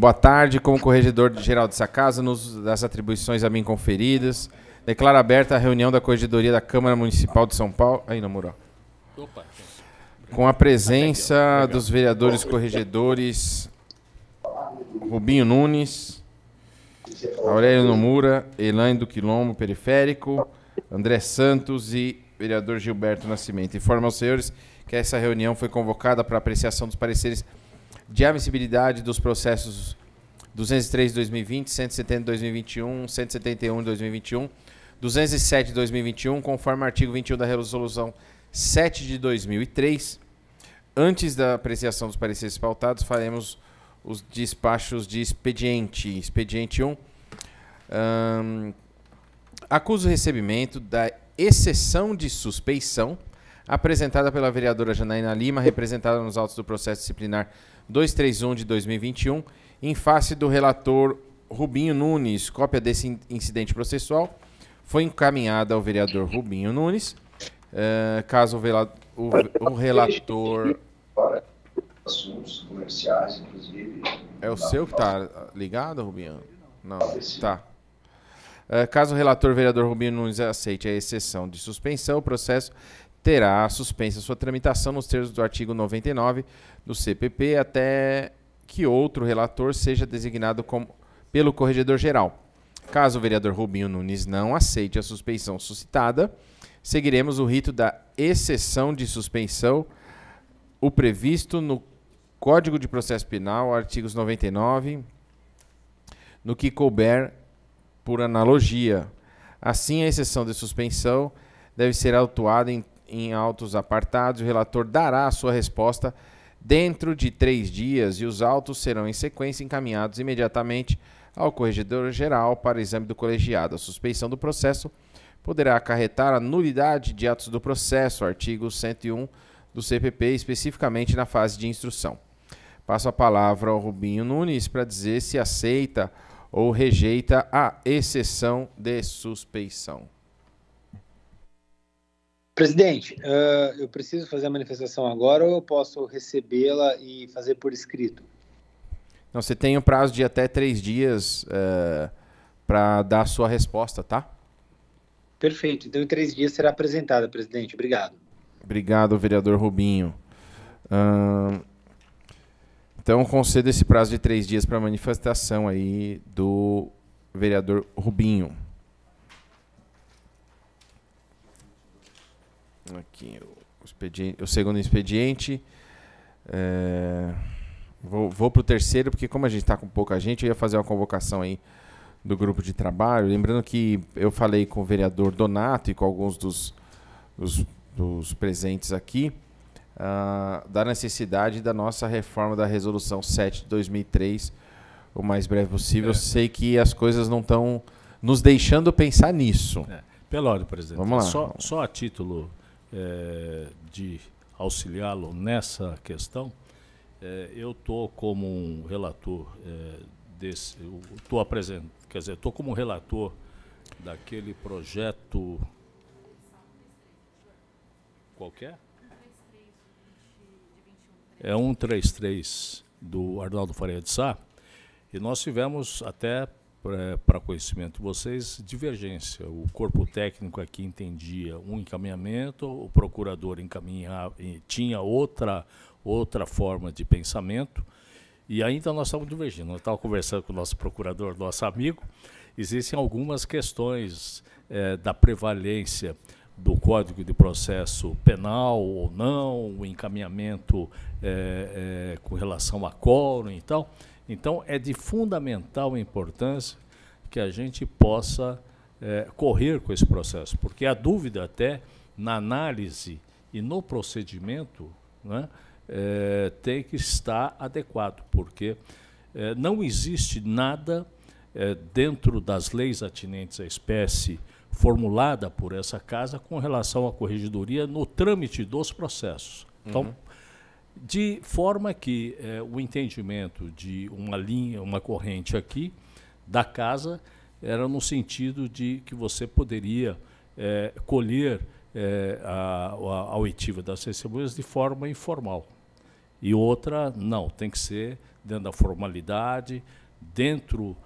Boa tarde, como corregedor geral dessa casa, nos das atribuições a mim conferidas, declaro aberta a reunião da corregedoria da Câmara Municipal de São Paulo. Aí, Namuró. Opa. Com a presença dos vereadores corregedores Rubinho Nunes, Aurélio Nomura, Elaine do Quilombo Periférico, André Santos e vereador Gilberto Nascimento. Informa aos senhores que essa reunião foi convocada para apreciação dos pareceres de admissibilidade dos processos 203 de 2020, 170 de 2021, 171 de 2021, 207 de 2021, conforme o artigo 21 da resolução 7 de 2003. Antes da apreciação dos pareceres pautados, faremos os despachos de expediente. Expediente 1. Um, acuso o recebimento da exceção de suspeição apresentada pela vereadora Janaína Lima, representada nos autos do processo disciplinar 231 de 2021, em face do relator Rubinho Nunes. Cópia desse incidente processual foi encaminhada ao vereador Rubinho Nunes. Uh, caso o, o, o relator. Assuntos comerciais, inclusive. É o seu que está ligado, Rubinho? Não. Tá. Eh, caso o relator vereador Rubinho Nunes aceite a exceção de suspensão, o processo terá suspensa sua tramitação nos termos do artigo 99 do CPP até que outro relator seja designado como, pelo corregedor-geral. Caso o vereador Rubinho Nunes não aceite a suspensão suscitada, seguiremos o rito da exceção de suspensão, o previsto no Código de Processo Penal, artigos 99, no que couber por analogia. Assim, a exceção de suspensão deve ser autuada em em autos apartados. O relator dará a sua resposta dentro de três dias e os autos serão em sequência encaminhados imediatamente ao Corregedor-Geral para exame do colegiado. A suspeição do processo poderá acarretar a nulidade de atos do processo, artigo 101 do CPP, especificamente na fase de instrução. Passo a palavra ao Rubinho Nunes para dizer se aceita ou rejeita a exceção de suspeição. Presidente, uh, eu preciso fazer a manifestação agora ou eu posso recebê-la e fazer por escrito? Não, você tem o um prazo de até três dias uh, eh, para dar a sua resposta, tá? Perfeito. Então, em três dias será apresentada, presidente. Obrigado. Obrigado, vereador Rubinho. Uh, então, concedo esse prazo de três dias para manifestação aí do vereador Rubinho. Aqui, o, expediente, o segundo expediente. É, vou vou para o terceiro, porque como a gente está com pouca gente, eu ia fazer uma convocação aí do grupo de trabalho. Lembrando que eu falei com o vereador Donato e com alguns dos, dos, dos presentes aqui uh, da necessidade da nossa reforma da Resolução 7 de 2003 o mais breve possível. É. Sei que as coisas não estão nos deixando pensar nisso. É. Pelório, presidente Vamos lá. Só, só a título é, de auxiliá-lo nessa questão, é, eu estou como um relator eh, desse, tô apresentando, quer dizer, estou como relator daquele projeto qualquer? É 133 do Arnaldo Faria de Sá. E nós tivemos até para conhecimento de vocês, divergência. O corpo técnico aqui entendia um encaminhamento, o procurador encaminhava, tinha outra, outra forma de pensamento, e ainda nós estávamos divergindo. Nós estávamos conversando com o nosso procurador, nosso amigo, existem algumas questões é, da prevalência do Código de Processo Penal ou não, o encaminhamento é, é, com relação a quórum e tal. Então, é de fundamental importância que a gente possa é, correr com esse processo, porque a dúvida até na análise e no procedimento né, é, tem que estar adequado, porque é, não existe nada é, dentro das leis atinentes à espécie formulada por essa casa com relação à corregedoria no trâmite dos processos. Então, uhum de forma que eh, o entendimento de uma linha, uma corrente aqui da casa era no sentido de que você poderia eh, colher eh, a, a, oitiva das testemunhas de forma informal. E outra, não, tem que ser dentro da formalidade, dentro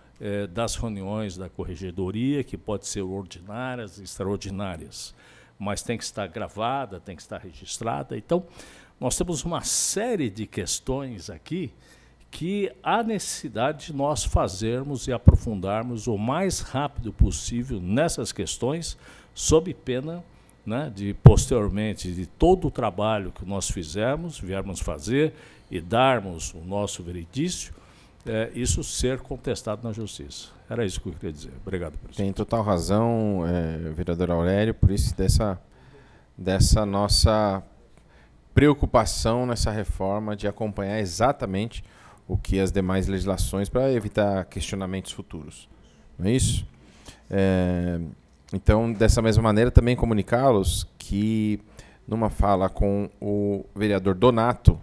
das reuniões da corregedoria, que pode ser ordinárias, extraordinárias, mas tem que estar gravada, tem que estar registrada. Então, nós temos uma série de questões aqui que há necessidade de nós fazermos e aprofundarmos o mais rápido possível nessas questões, sob pena né, de posteriormente de todo o trabalho que nós fizermos, viermos fazer e darmos o nosso veredício, é, isso ser contestado na justiça. Era isso que eu queria dizer. Obrigado, presidente. Tem total razão, é, vereador Aurélio, por isso dessa, dessa nossa preocupação nessa reforma de acompanhar exatamente o que as demais legislações para evitar questionamentos futuros. Não é isso? É, então, dessa mesma maneira, também comunicá-los que, numa fala com o vereador Donato,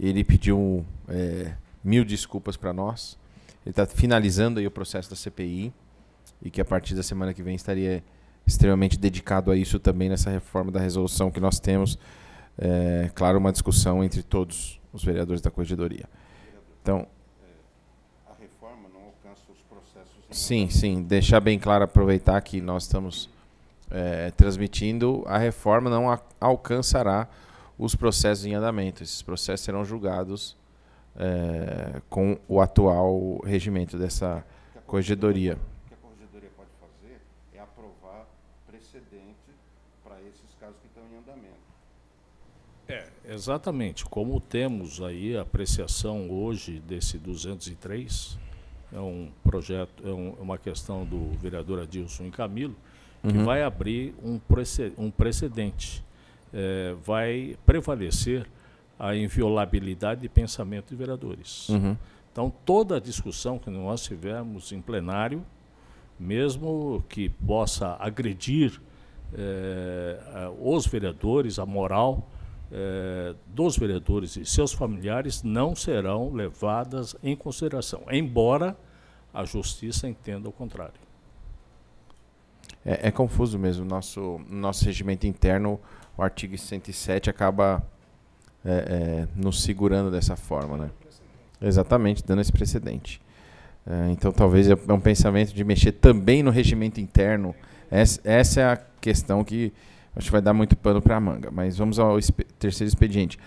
ele pediu é, mil desculpas para nós. Ele está finalizando aí o processo da CPI e que a partir da semana que vem estaria extremamente dedicado a isso também nessa reforma da resolução que nós temos é, claro, uma discussão entre todos os vereadores da corregedoria. Então, a reforma não alcança os processos. Sim, sim. Deixar bem claro, aproveitar que nós estamos é, transmitindo, a reforma não a, alcançará os processos em andamento. Esses processos serão julgados é, com o atual regimento dessa corregedoria. Exatamente. Como temos aí a apreciação hoje desse 203, é um projeto, é, um, é uma questão do vereador Adilson e Camilo, que uhum. vai abrir um, prece, um precedente. É, vai prevalecer a inviolabilidade de pensamento de vereadores. Uhum. Então, toda a discussão que nós tivermos em plenário, mesmo que possa agredir é, os vereadores, a moral, eh, dos vereadores e seus familiares não serão levadas em consideração, embora a justiça entenda o contrário. É, é confuso mesmo. Nosso, nosso regimento interno, o artigo 107, acaba é, é, nos segurando dessa forma. Né? Exatamente, dando esse precedente. É, então, talvez é, é um pensamento de mexer também no regimento interno. Essa, essa é a questão que Acho que vai dar muito pano para a manga. Mas vamos ao exp terceiro expediente.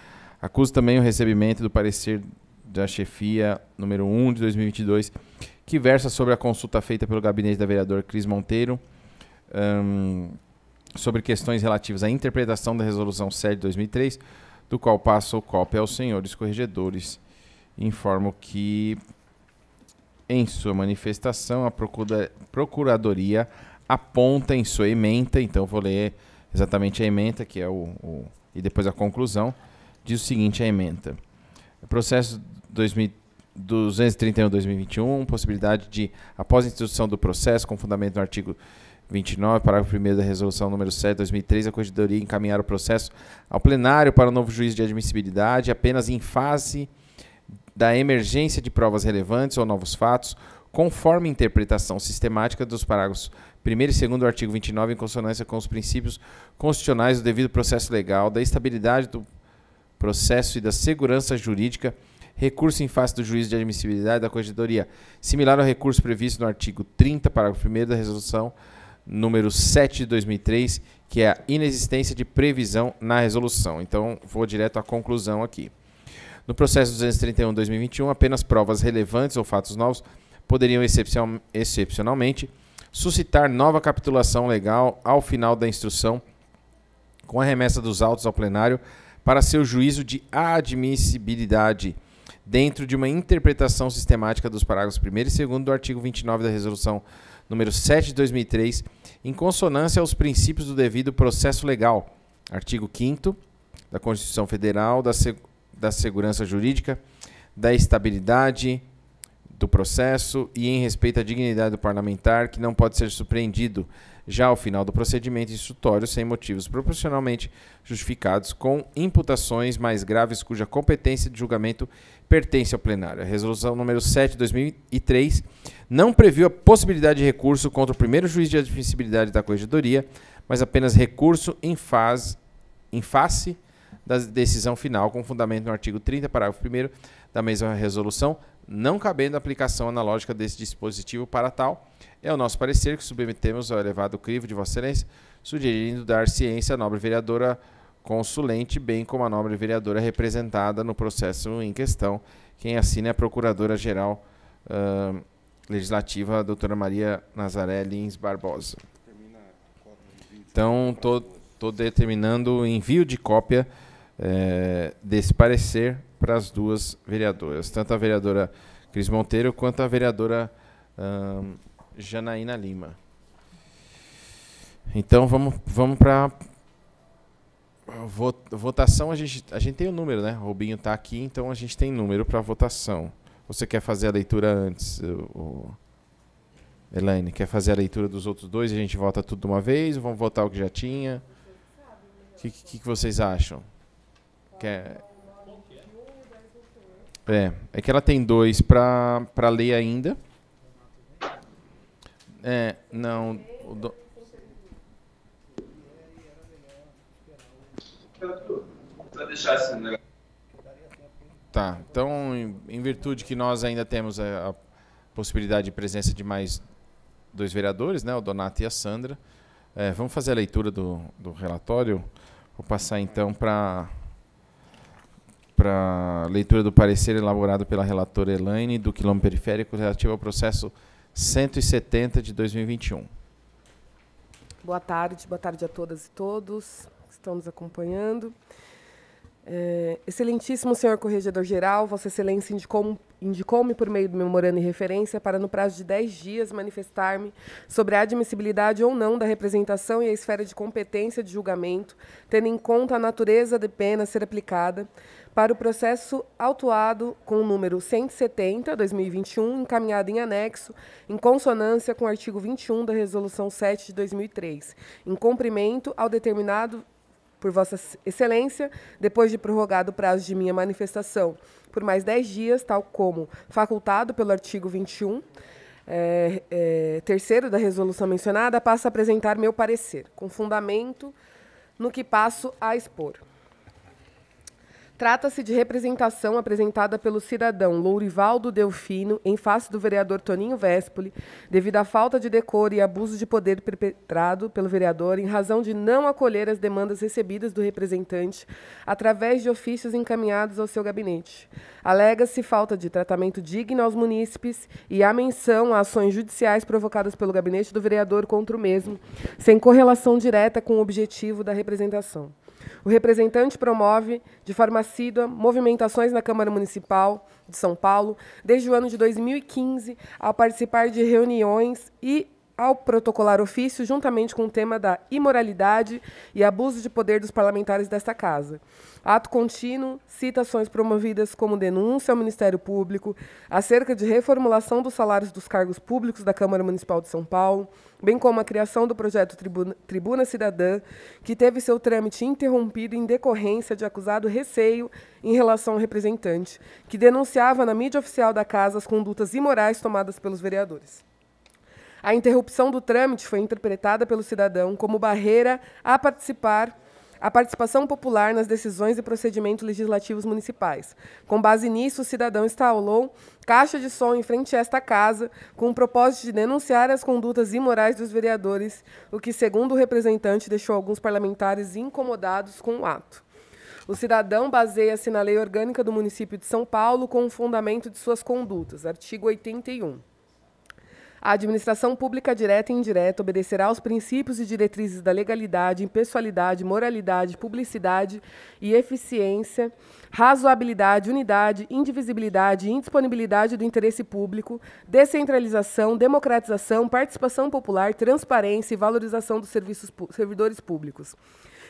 Acusa também o recebimento do parecer da chefia número 1 de 2022, que versa sobre a consulta feita pelo gabinete da vereadora Cris Monteiro um, sobre questões relativas à interpretação da resolução 7 de 2003, do qual passa o cópia aos senhores corregedores. Informo que, em sua manifestação, a procura, Procuradoria aponta em sua ementa, então vou ler exatamente a ementa, que é o, o e depois a conclusão, diz o seguinte a ementa. Processo 231-2021, possibilidade de, após a instituição do processo, com fundamento no artigo 29, parágrafo 1 da Resolução número 7, 2003, a Corregedoria encaminhar o processo ao plenário para o novo juízo de admissibilidade apenas em fase da emergência de provas relevantes ou novos fatos, conforme interpretação sistemática dos parágrafos primeiro e segundo do artigo 29 em consonância com os princípios constitucionais do devido processo legal, da estabilidade do processo e da segurança jurídica, recurso em face do juízo de admissibilidade da corregedoria, similar ao recurso previsto no artigo 30, parágrafo 1 da resolução número 7 de 2003, que é a inexistência de previsão na resolução. Então, vou direto à conclusão aqui. No processo 231-2021, apenas provas relevantes ou fatos novos poderiam excepcionalmente suscitar nova capitulação legal ao final da instrução com a remessa dos autos ao plenário para seu juízo de admissibilidade dentro de uma interpretação sistemática dos parágrafos 1 e 2 do artigo 29 da resolução número 7 de 2003, em consonância aos princípios do devido processo legal, artigo 5 da Constituição Federal, da, Seg da Segurança Jurídica, da Estabilidade do processo e em respeito à dignidade do parlamentar, que não pode ser surpreendido já ao final do procedimento instrutório sem motivos proporcionalmente justificados com imputações mais graves cuja competência de julgamento pertence ao plenário. A resolução número 7 de 2003 não previu a possibilidade de recurso contra o primeiro juiz de admissibilidade da corregedoria, mas apenas recurso em, faz, em face da decisão final com fundamento no artigo 30, parágrafo 1 da mesma resolução, não cabendo a aplicação analógica desse dispositivo para tal, é o nosso parecer que submetemos ao elevado crivo de Vossa Excelência, sugerindo dar ciência à nobre vereadora consulente, bem como à nobre vereadora representada no processo em questão. Quem assina é a Procuradora-Geral uh, Legislativa, a doutora Maria Nazaré Lins Barbosa. Então, estou determinando o envio de cópia eh, desse parecer para as duas vereadoras, tanto a vereadora Cris Monteiro quanto a vereadora hum, Janaína Lima. Então vamos, vamos para votação. A gente, a gente tem o um número, né? O Rubinho está aqui, então a gente tem número para votação. Você quer fazer a leitura antes, o, Elaine? Quer fazer a leitura dos outros dois e a gente vota tudo de uma vez? Ou vamos votar o que já tinha? O que, que, que vocês acham? Quer. É, é que ela tem dois para ler ainda. É, não. O do... Assim, né? Tá, então, em virtude que nós ainda temos a, a possibilidade de presença de mais dois vereadores, né, o Donato e a Sandra, é, vamos fazer a leitura do, do relatório. Vou passar então para para leitura do parecer elaborado pela relatora Elaine do Quilombo Periférico relativo ao processo 170 de 2021. Boa tarde, boa tarde a todas e todos que estão nos acompanhando. É, excelentíssimo senhor Corregedor-Geral, Vossa Excelência indicou-me indicou por meio do memorando em referência para, no prazo de 10 dias, manifestar-me sobre a admissibilidade ou não da representação e a esfera de competência de julgamento, tendo em conta a natureza de pena a ser aplicada, para o processo autuado com o número 170/2021, encaminhado em anexo, em consonância com o artigo 21 da Resolução 7 de 2003, em cumprimento ao determinado por Vossa Excelência, depois de prorrogado o prazo de minha manifestação por mais 10 dias, tal como facultado pelo artigo 21, é, é, terceiro da resolução mencionada, passo a apresentar meu parecer, com fundamento no que passo a expor. Trata-se de representação apresentada pelo cidadão Lourivaldo Delfino em face do vereador Toninho Vespoli, devido à falta de decoro e abuso de poder perpetrado pelo vereador em razão de não acolher as demandas recebidas do representante através de ofícios encaminhados ao seu gabinete. Alega-se falta de tratamento digno aos munícipes e a menção a ações judiciais provocadas pelo gabinete do vereador contra o mesmo, sem correlação direta com o objetivo da representação. O representante promove, de forma assídua, movimentações na Câmara Municipal de São Paulo, desde o ano de 2015, ao participar de reuniões e ao protocolar ofício juntamente com o tema da imoralidade e abuso de poder dos parlamentares desta casa. Ato contínuo citações promovidas como denúncia ao Ministério Público acerca de reformulação dos salários dos cargos públicos da Câmara Municipal de São Paulo, bem como a criação do projeto Tribuna, Tribuna Cidadã, que teve seu trâmite interrompido em decorrência de acusado receio em relação ao representante, que denunciava na mídia oficial da casa as condutas imorais tomadas pelos vereadores. A interrupção do trâmite foi interpretada pelo cidadão como barreira a participar a participação popular nas decisões e procedimentos legislativos municipais. Com base nisso, o cidadão instalou caixa de som em frente a esta casa, com o propósito de denunciar as condutas imorais dos vereadores, o que, segundo o representante, deixou alguns parlamentares incomodados com o ato. O cidadão baseia-se na lei orgânica do município de São Paulo com o fundamento de suas condutas, artigo 81. A administração pública direta e indireta obedecerá aos princípios e diretrizes da legalidade, impessoalidade, moralidade, publicidade e eficiência, razoabilidade, unidade, indivisibilidade e indisponibilidade do interesse público, descentralização, democratização, participação popular, transparência e valorização dos serviços, servidores públicos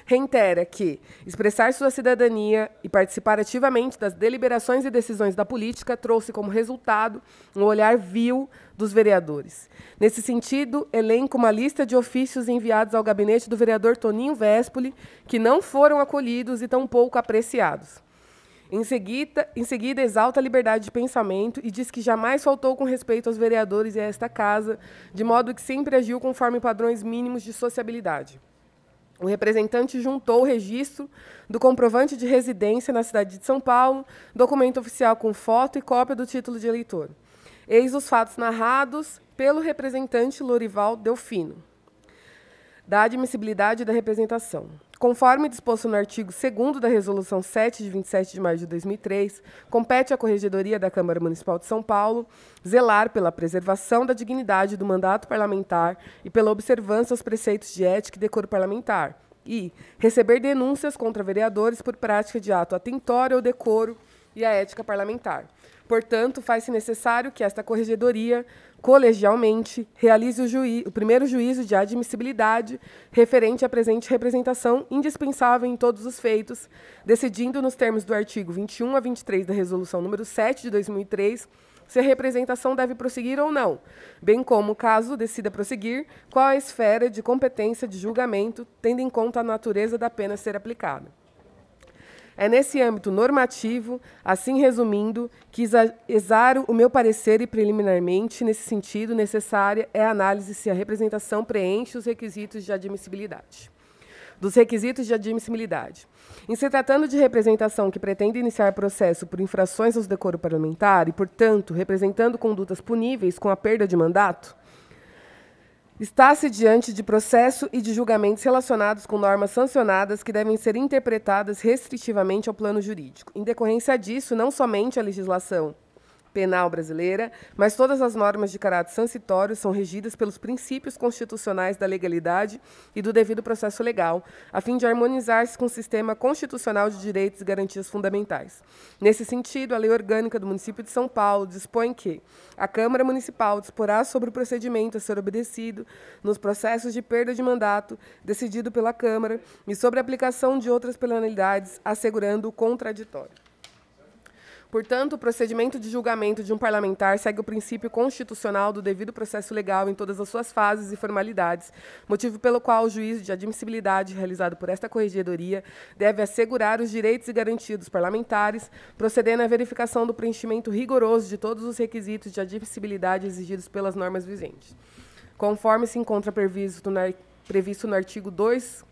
reitera que expressar sua cidadania e participar ativamente das deliberações e decisões da política trouxe como resultado um olhar vil dos vereadores. Nesse sentido, elenco uma lista de ofícios enviados ao gabinete do vereador Toninho Vespoli que não foram acolhidos e tão pouco apreciados. Em seguida, em seguida, exalta a liberdade de pensamento e diz que jamais faltou com respeito aos vereadores e a esta casa, de modo que sempre agiu conforme padrões mínimos de sociabilidade o representante juntou o registro do comprovante de residência na cidade de São Paulo, documento oficial com foto e cópia do título de eleitor. Eis os fatos narrados pelo representante Lorival Delfino, da admissibilidade da representação. Conforme disposto no artigo 2 da Resolução 7 de 27 de maio de 2003, compete à Corregedoria da Câmara Municipal de São Paulo zelar pela preservação da dignidade do mandato parlamentar e pela observância aos preceitos de ética e decoro parlamentar, e receber denúncias contra vereadores por prática de ato atentório ao decoro e à ética parlamentar. Portanto, faz-se necessário que esta corregedoria colegialmente, realize o, juiz, o primeiro juízo de admissibilidade referente à presente representação indispensável em todos os feitos, decidindo nos termos do artigo 21 a 23 da Resolução número 7 de 2003 se a representação deve prosseguir ou não, bem como, caso decida prosseguir, qual a esfera de competência de julgamento, tendo em conta a natureza da pena ser aplicada. É nesse âmbito normativo, assim resumindo, que exaro o meu parecer e, preliminarmente, nesse sentido, necessária é a análise se a representação preenche os requisitos de admissibilidade. Dos requisitos de admissibilidade. Em se tratando de representação que pretende iniciar processo por infrações aos decoro parlamentar e, portanto, representando condutas puníveis com a perda de mandato, Está-se diante de processo e de julgamentos relacionados com normas sancionadas que devem ser interpretadas restritivamente ao plano jurídico. Em decorrência disso, não somente a legislação penal brasileira, mas todas as normas de caráter sancitório são regidas pelos princípios constitucionais da legalidade e do devido processo legal, a fim de harmonizar-se com o sistema constitucional de direitos e garantias fundamentais. Nesse sentido, a Lei Orgânica do Município de São Paulo dispõe que a Câmara Municipal disporá sobre o procedimento a ser obedecido nos processos de perda de mandato decidido pela Câmara e sobre a aplicação de outras penalidades, assegurando o contraditório. Portanto, o procedimento de julgamento de um parlamentar segue o princípio constitucional do devido processo legal em todas as suas fases e formalidades, motivo pelo qual o juízo de admissibilidade realizado por esta corregedoria deve assegurar os direitos e garantias dos parlamentares, procedendo à verificação do preenchimento rigoroso de todos os requisitos de admissibilidade exigidos pelas normas vigentes. Conforme se encontra previsto no, previsto no artigo 2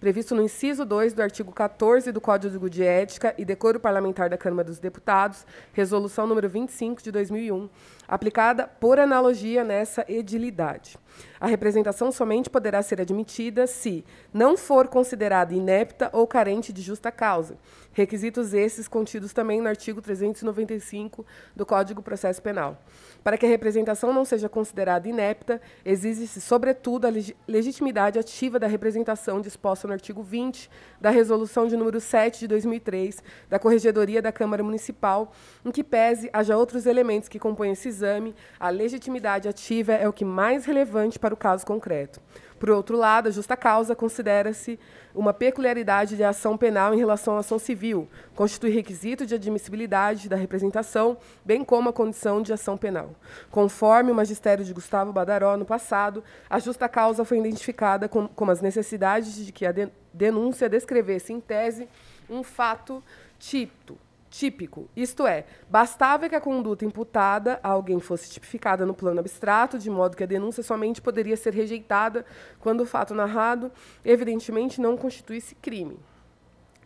previsto no inciso 2 do artigo 14 do Código de Ética e Decoro Parlamentar da Câmara dos Deputados, resolução número 25 de 2001, aplicada por analogia nessa edilidade. A representação somente poderá ser admitida se não for considerada inepta ou carente de justa causa. Requisitos esses contidos também no artigo 395 do Código Processo Penal. Para que a representação não seja considerada inepta, exige-se, sobretudo, a leg legitimidade ativa da representação disposta no artigo 20 da Resolução de número 7 de 2003 da Corregedoria da Câmara Municipal, em que pese haja outros elementos que compõem esses exame, a legitimidade ativa é o que mais relevante para o caso concreto. Por outro lado, a justa causa considera-se uma peculiaridade de ação penal em relação à ação civil, constitui requisito de admissibilidade da representação, bem como a condição de ação penal. Conforme o magistério de Gustavo Badaró, no passado, a justa causa foi identificada como com as necessidades de que a denúncia descrevesse, em tese, um fato típico, típico, isto é, bastava que a conduta imputada a alguém fosse tipificada no plano abstrato, de modo que a denúncia somente poderia ser rejeitada quando o fato narrado, evidentemente, não constituísse crime.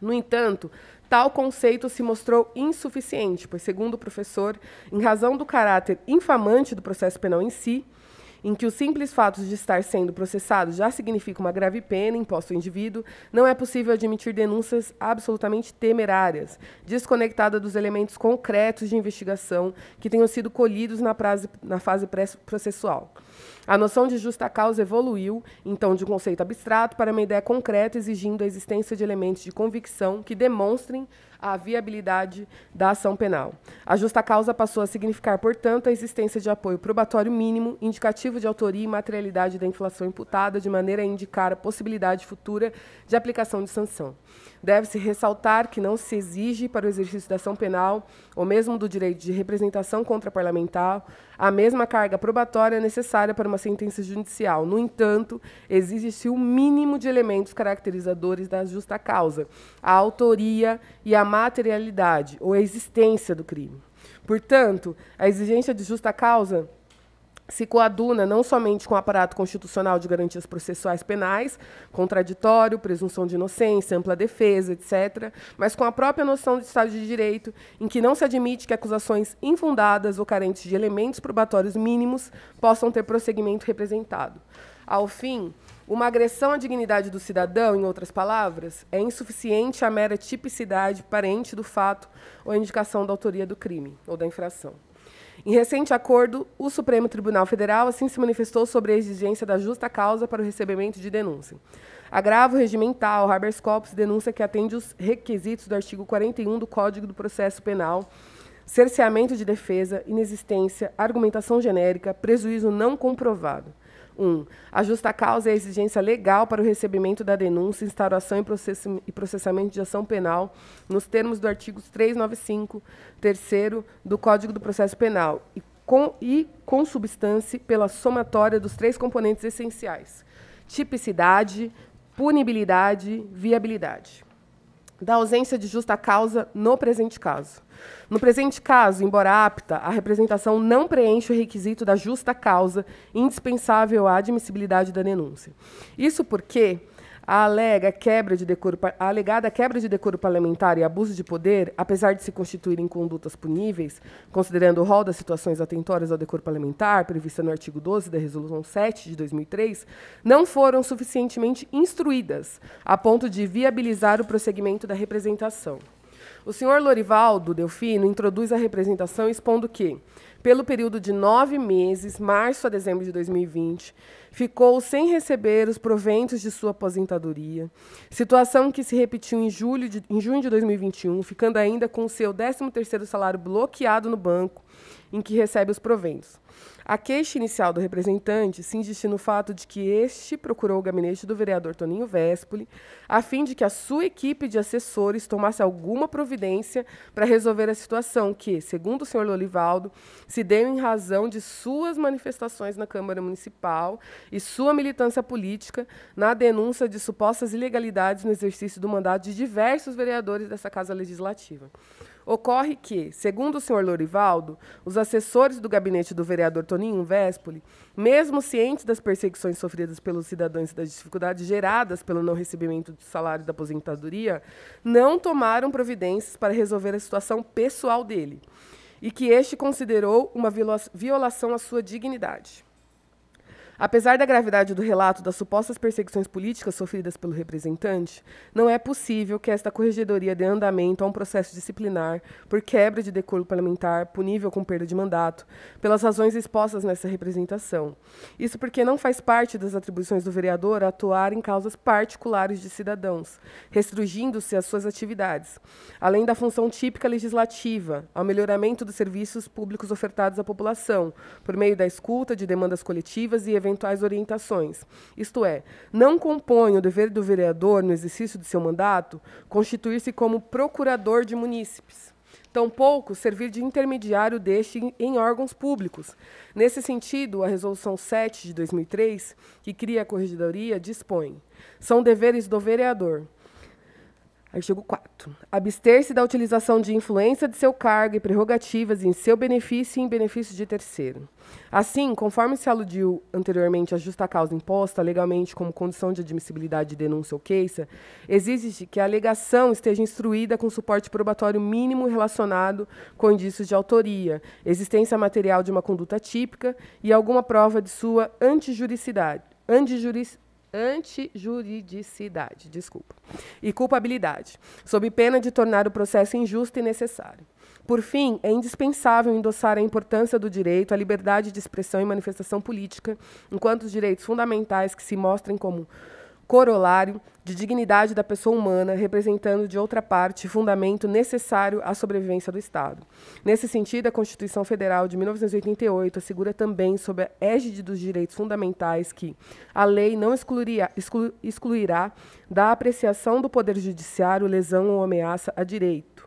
No entanto, tal conceito se mostrou insuficiente, pois, segundo o professor, em razão do caráter infamante do processo penal em si, em que o simples fato de estar sendo processado já significa uma grave pena imposta ao indivíduo, não é possível admitir denúncias absolutamente temerárias, desconectada dos elementos concretos de investigação que tenham sido colhidos na, praze, na fase processual. A noção de justa causa evoluiu, então, de um conceito abstrato para uma ideia concreta exigindo a existência de elementos de convicção que demonstrem a viabilidade da ação penal. A justa causa passou a significar, portanto, a existência de apoio probatório mínimo, indicativo de autoria e materialidade da inflação imputada, de maneira a indicar a possibilidade futura de aplicação de sanção. Deve-se ressaltar que não se exige para o exercício da ação penal, ou mesmo do direito de representação contraparlamentar, a mesma carga probatória necessária para uma sentença judicial. No entanto, exige-se o um mínimo de elementos caracterizadores da justa causa, a autoria e a materialidade ou a existência do crime. Portanto, a exigência de justa causa se coaduna não somente com o aparato constitucional de garantias processuais penais, contraditório, presunção de inocência, ampla defesa, etc., mas com a própria noção de Estado de Direito, em que não se admite que acusações infundadas ou carentes de elementos probatórios mínimos possam ter prosseguimento representado. Ao fim, uma agressão à dignidade do cidadão, em outras palavras, é insuficiente a mera tipicidade parente do fato ou indicação da autoria do crime ou da infração. Em recente acordo, o Supremo Tribunal Federal assim se manifestou sobre a exigência da justa causa para o recebimento de denúncia. Agravo regimental, habeas corpus, denúncia que atende os requisitos do artigo 41 do Código do Processo Penal, cerceamento de defesa, inexistência, argumentação genérica, prejuízo não comprovado. 1. A justa causa é a exigência legal para o recebimento da denúncia, instauração e processamento de ação penal, nos termos do artigo 395, terceiro do Código do Processo Penal, e com, e com substância pela somatória dos três componentes essenciais: tipicidade, punibilidade, viabilidade da ausência de justa causa no presente caso. No presente caso, embora apta, a representação não preenche o requisito da justa causa indispensável à admissibilidade da denúncia. Isso porque a, alega quebra de decoro, a alegada quebra de decoro parlamentar e abuso de poder, apesar de se constituírem condutas puníveis, considerando o rol das situações atentórias ao decoro parlamentar, prevista no artigo 12 da Resolução 7 de 2003, não foram suficientemente instruídas a ponto de viabilizar o prosseguimento da representação. O senhor Lorivaldo Delfino introduz a representação expondo que, pelo período de nove meses, março a dezembro de 2020, ficou sem receber os proventos de sua aposentadoria, situação que se repetiu em, julho de, em junho de 2021, ficando ainda com seu 13º salário bloqueado no banco em que recebe os proventos. A queixa inicial do representante se indicou no fato de que este procurou o gabinete do vereador Toninho Vespoli, a fim de que a sua equipe de assessores tomasse alguma providência para resolver a situação que, segundo o senhor Lolivaldo, se deu em razão de suas manifestações na Câmara Municipal e sua militância política na denúncia de supostas ilegalidades no exercício do mandato de diversos vereadores dessa Casa Legislativa. Ocorre que, segundo o senhor Lorivaldo, os assessores do gabinete do vereador Toninho Véspoli, mesmo cientes das perseguições sofridas pelos cidadãos e das dificuldades geradas pelo não recebimento do salário da aposentadoria, não tomaram providências para resolver a situação pessoal dele e que este considerou uma violação à sua dignidade. Apesar da gravidade do relato das supostas perseguições políticas sofridas pelo representante, não é possível que esta corregedoria dê andamento a um processo disciplinar por quebra de decoro parlamentar, punível com perda de mandato, pelas razões expostas nessa representação. Isso porque não faz parte das atribuições do vereador atuar em causas particulares de cidadãos, restringindo-se às suas atividades, além da função típica legislativa, ao melhoramento dos serviços públicos ofertados à população, por meio da escuta de demandas coletivas e eventuais eventuais orientações. Isto é, não compõe o dever do vereador, no exercício de seu mandato, constituir-se como procurador de munícipes tampouco servir de intermediário deste em órgãos públicos. Nesse sentido, a Resolução 7 de 2003, que cria a Corregedoria, dispõe: são deveres do vereador Artigo 4. Abster-se da utilização de influência de seu cargo e prerrogativas em seu benefício e em benefício de terceiro. Assim, conforme se aludiu anteriormente à justa causa imposta legalmente como condição de admissibilidade de denúncia ou queixa, exige que a alegação esteja instruída com suporte probatório mínimo relacionado com indícios de autoria, existência material de uma conduta típica e alguma prova de sua antijuricidade. Antijuricidade antijuridicidade, desculpa, e culpabilidade, sob pena de tornar o processo injusto e necessário. Por fim, é indispensável endossar a importância do direito à liberdade de expressão e manifestação política, enquanto os direitos fundamentais que se mostrem como corolário de dignidade da pessoa humana, representando, de outra parte, fundamento necessário à sobrevivência do Estado. Nesse sentido, a Constituição Federal de 1988 assegura também, sob a égide dos direitos fundamentais, que a lei não excluiria, exclu, excluirá da apreciação do Poder Judiciário lesão ou ameaça a direito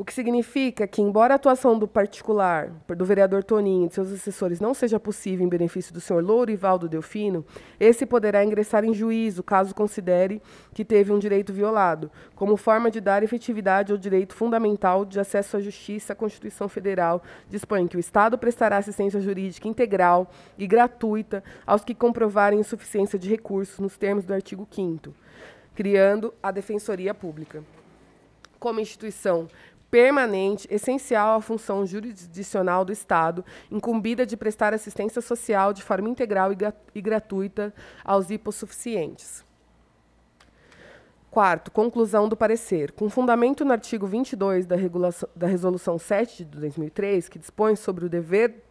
o que significa que, embora a atuação do particular, do vereador Toninho e de seus assessores não seja possível em benefício do senhor Lourivaldo Delfino, esse poderá ingressar em juízo caso considere que teve um direito violado, como forma de dar efetividade ao direito fundamental de acesso à justiça, a Constituição Federal dispõe que o Estado prestará assistência jurídica integral e gratuita aos que comprovarem insuficiência de recursos nos termos do artigo 5 criando a Defensoria Pública. Como instituição permanente, essencial à função jurisdicional do Estado, incumbida de prestar assistência social de forma integral e gratuita aos hipossuficientes. Quarto, conclusão do parecer. Com fundamento no artigo 22 da, da Resolução 7 de 2003, que dispõe sobre o dever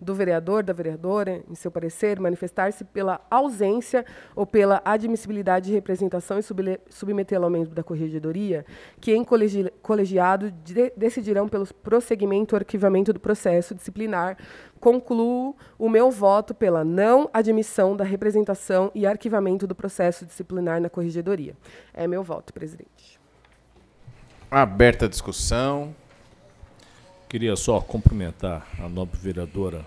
do vereador, da vereadora, em seu parecer, manifestar-se pela ausência ou pela admissibilidade de representação e submetê-lo ao membro da corregedoria, que em colegi colegiado de decidirão pelo prosseguimento ou arquivamento do processo disciplinar, concluo o meu voto pela não admissão da representação e arquivamento do processo disciplinar na corregedoria. É meu voto, presidente. Aberta a discussão. Queria só cumprimentar a nobre vereadora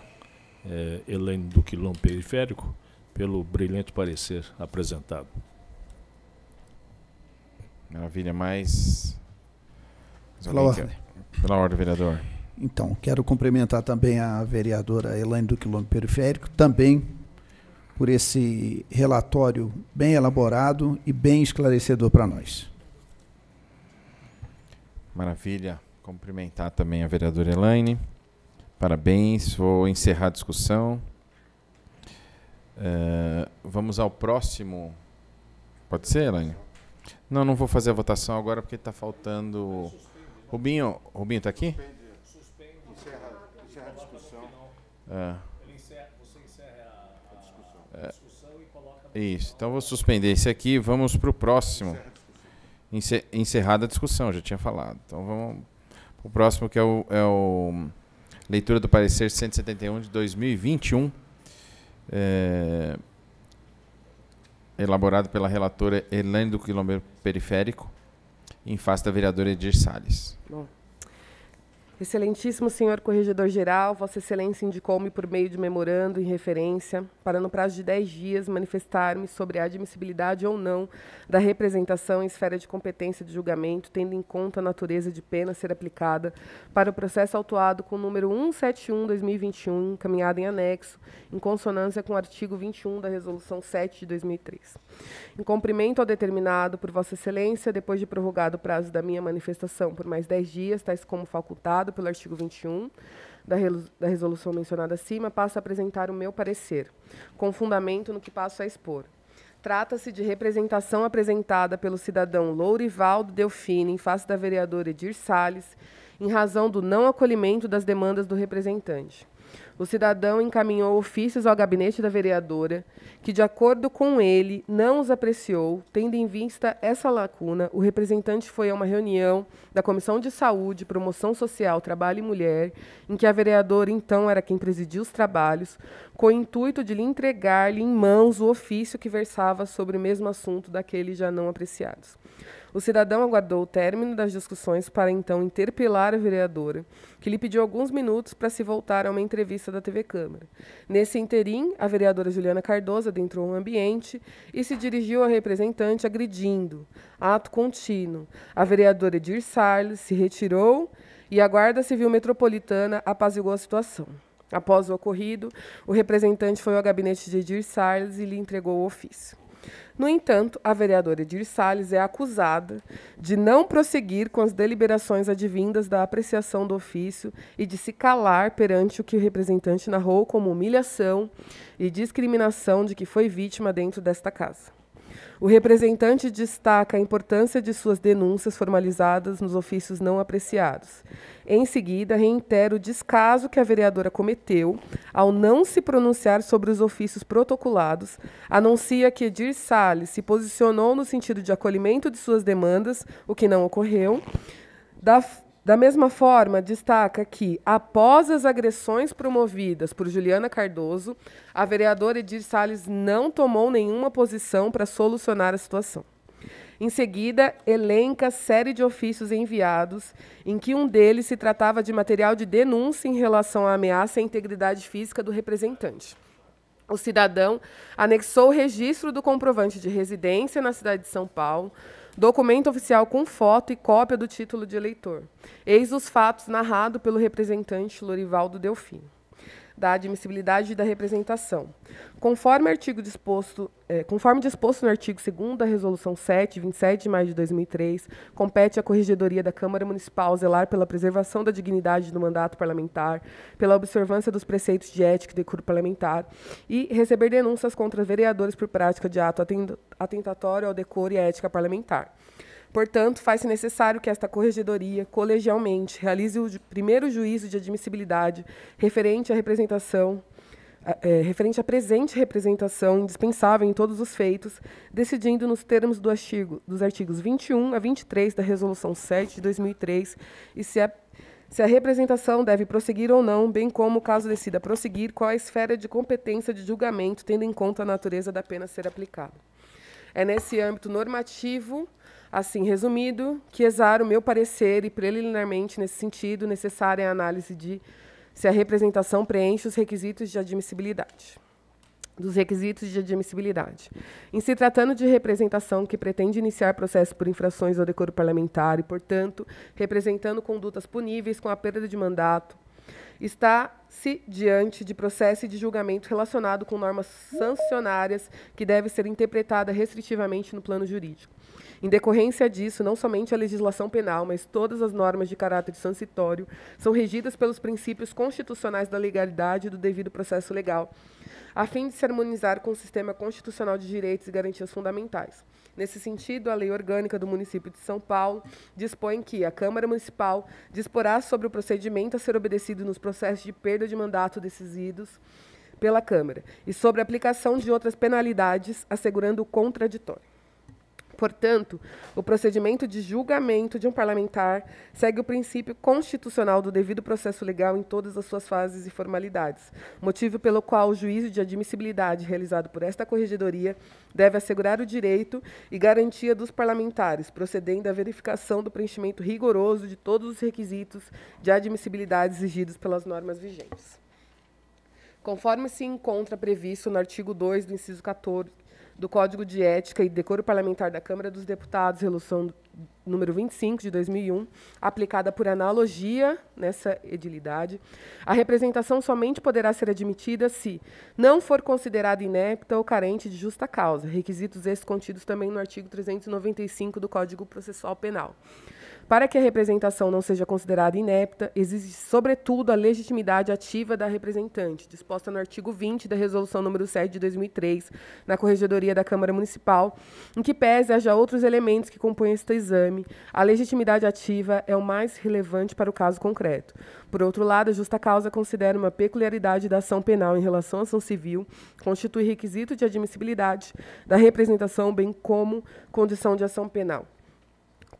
eh, Elaine do Periférico pelo brilhante parecer apresentado. Maravilha, mais. Pela ordem. Pela ordem, vereador. Então, quero cumprimentar também a vereadora Elaine do Quilombo Periférico, também por esse relatório bem elaborado e bem esclarecedor para nós. Maravilha cumprimentar também a vereadora Elaine. Parabéns, vou encerrar a discussão. Uh, vamos ao próximo. Pode ser, Elaine? Não, não vou fazer a votação agora porque está faltando. Rubinho, Rubinho está aqui? Suspende, encerra, encerra a discussão. É. você encerra a, discussão. É. Isso, então vou suspender esse aqui. Vamos para o próximo. Encerrada a discussão, já tinha falado. Então vamos o próximo que é o, é o leitura do parecer 171 de 2021, é, elaborado pela relatora Helene do Quilombo Periférico, em face da vereadora Edir Salles. Bom. Excelentíssimo senhor Corregedor-Geral, Vossa Excelência indicou-me por meio de memorando em referência para, no prazo de 10 dias, manifestar-me sobre a admissibilidade ou não da representação em esfera de competência de julgamento, tendo em conta a natureza de pena ser aplicada para o processo autuado com o número 171-2021, encaminhado em anexo, em consonância com o artigo 21 da Resolução 7 de 2003. Em cumprimento ao determinado por Vossa Excelência, depois de prorrogado o prazo da minha manifestação por mais 10 dias, tais como facultado, pelo artigo 21 da resolução mencionada acima, passo a apresentar o meu parecer, com fundamento no que passo a expor. Trata-se de representação apresentada pelo cidadão Lourivaldo Delfine em face da vereadora Edir Salles, em razão do não acolhimento das demandas do representante o cidadão encaminhou ofícios ao gabinete da vereadora, que, de acordo com ele, não os apreciou. Tendo em vista essa lacuna, o representante foi a uma reunião da Comissão de Saúde, Promoção Social, Trabalho e Mulher, em que a vereadora, então, era quem presidia os trabalhos, com o intuito de lhe entregar-lhe em mãos o ofício que versava sobre o mesmo assunto daqueles já não apreciados. O cidadão aguardou o término das discussões para então interpelar a vereadora, que lhe pediu alguns minutos para se voltar a uma entrevista da TV Câmara. Nesse interim, a vereadora Juliana Cardoso adentrou o um ambiente e se dirigiu ao representante agredindo. Ato contínuo. A vereadora Edir Salles se retirou e a Guarda Civil Metropolitana apaziguou a situação. Após o ocorrido, o representante foi ao gabinete de Edir Salles e lhe entregou o ofício. No entanto, a vereadora Edir Salles é acusada de não prosseguir com as deliberações advindas da apreciação do ofício e de se calar perante o que o representante narrou como humilhação e discriminação de que foi vítima dentro desta casa. O representante destaca a importância de suas denúncias formalizadas nos ofícios não apreciados. Em seguida, reitera o descaso que a vereadora cometeu ao não se pronunciar sobre os ofícios protocolados, anuncia que Edir Salles se posicionou no sentido de acolhimento de suas demandas, o que não ocorreu, da da mesma forma, destaca que, após as agressões promovidas por Juliana Cardoso, a vereadora Edir Salles não tomou nenhuma posição para solucionar a situação. Em seguida, elenca série de ofícios enviados, em que um deles se tratava de material de denúncia em relação à ameaça à integridade física do representante. O cidadão anexou o registro do comprovante de residência na cidade de São Paulo, documento oficial com foto e cópia do título de eleitor. Eis os fatos narrados pelo representante Lorivaldo Delfino da admissibilidade e da representação. Conforme, artigo disposto, é, conforme disposto no artigo 2 da Resolução 7, 27 de maio de 2003, compete à Corregedoria da Câmara Municipal zelar pela preservação da dignidade do mandato parlamentar, pela observância dos preceitos de ética e decoro parlamentar e receber denúncias contra vereadores por prática de ato atentatório ao decoro e à ética parlamentar. Portanto, faz-se necessário que esta corregedoria, colegialmente, realize o primeiro juízo de admissibilidade referente à representação, é, referente à presente representação indispensável em todos os feitos, decidindo nos termos do artigo, dos artigos 21 a 23 da Resolução 7 de 2003 e se a, se a representação deve prosseguir ou não, bem como, caso decida prosseguir, qual a esfera de competência de julgamento, tendo em conta a natureza da pena ser aplicada. É nesse âmbito normativo Assim, resumido, que exaro meu parecer e preliminarmente nesse sentido, necessária a análise de se a representação preenche os requisitos de admissibilidade. Dos requisitos de admissibilidade. Em se tratando de representação que pretende iniciar processo por infrações ao decoro parlamentar e, portanto, representando condutas puníveis com a perda de mandato, está-se diante de processo e de julgamento relacionado com normas sancionárias que deve ser interpretada restritivamente no plano jurídico. Em decorrência disso, não somente a legislação penal, mas todas as normas de caráter transitório são regidas pelos princípios constitucionais da legalidade e do devido processo legal, a fim de se harmonizar com o sistema constitucional de direitos e garantias fundamentais. Nesse sentido, a Lei Orgânica do Município de São Paulo dispõe que a Câmara Municipal disporá sobre o procedimento a ser obedecido nos processos de perda de mandato decididos pela Câmara e sobre a aplicação de outras penalidades, assegurando o contraditório. Portanto, o procedimento de julgamento de um parlamentar segue o princípio constitucional do devido processo legal em todas as suas fases e formalidades, motivo pelo qual o juízo de admissibilidade realizado por esta corregedoria deve assegurar o direito e garantia dos parlamentares, procedendo à verificação do preenchimento rigoroso de todos os requisitos de admissibilidade exigidos pelas normas vigentes. Conforme se encontra previsto no artigo 2 do inciso 14, do Código de Ética e Decoro Parlamentar da Câmara dos Deputados, resolução número 25 de 2001, aplicada por analogia nessa edilidade, a representação somente poderá ser admitida se não for considerada inepta ou carente de justa causa, requisitos esses contidos também no artigo 395 do Código Processual Penal. Para que a representação não seja considerada inepta, exige, sobretudo, a legitimidade ativa da representante, disposta no artigo 20 da Resolução número 7 de 2003, na Corregedoria da Câmara Municipal, em que pese haja outros elementos que compõem este exame, a legitimidade ativa é o mais relevante para o caso concreto. Por outro lado, a justa causa considera uma peculiaridade da ação penal em relação à ação civil, constitui requisito de admissibilidade da representação, bem como condição de ação penal.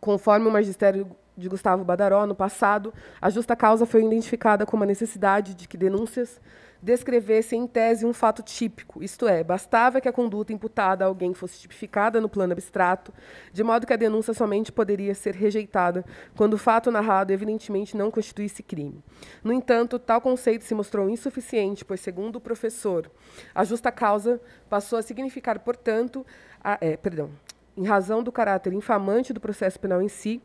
Conforme o magistério de Gustavo Badaró, no passado, a justa causa foi identificada como a necessidade de que denúncias descrevessem, em tese, um fato típico, isto é, bastava que a conduta imputada a alguém fosse tipificada no plano abstrato, de modo que a denúncia somente poderia ser rejeitada quando o fato narrado evidentemente não constituísse crime. No entanto, tal conceito se mostrou insuficiente, pois, segundo o professor, a justa causa passou a significar, portanto, a, é, perdão, em razão do caráter infamante do processo penal em si,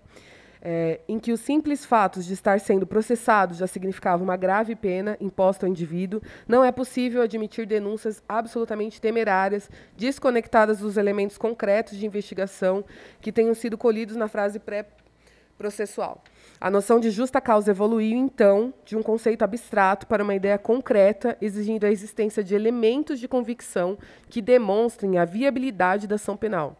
é, em que os simples fatos de estar sendo processado já significava uma grave pena imposta ao indivíduo, não é possível admitir denúncias absolutamente temerárias, desconectadas dos elementos concretos de investigação que tenham sido colhidos na frase pré-processual. A noção de justa causa evoluiu, então, de um conceito abstrato para uma ideia concreta, exigindo a existência de elementos de convicção que demonstrem a viabilidade da ação penal.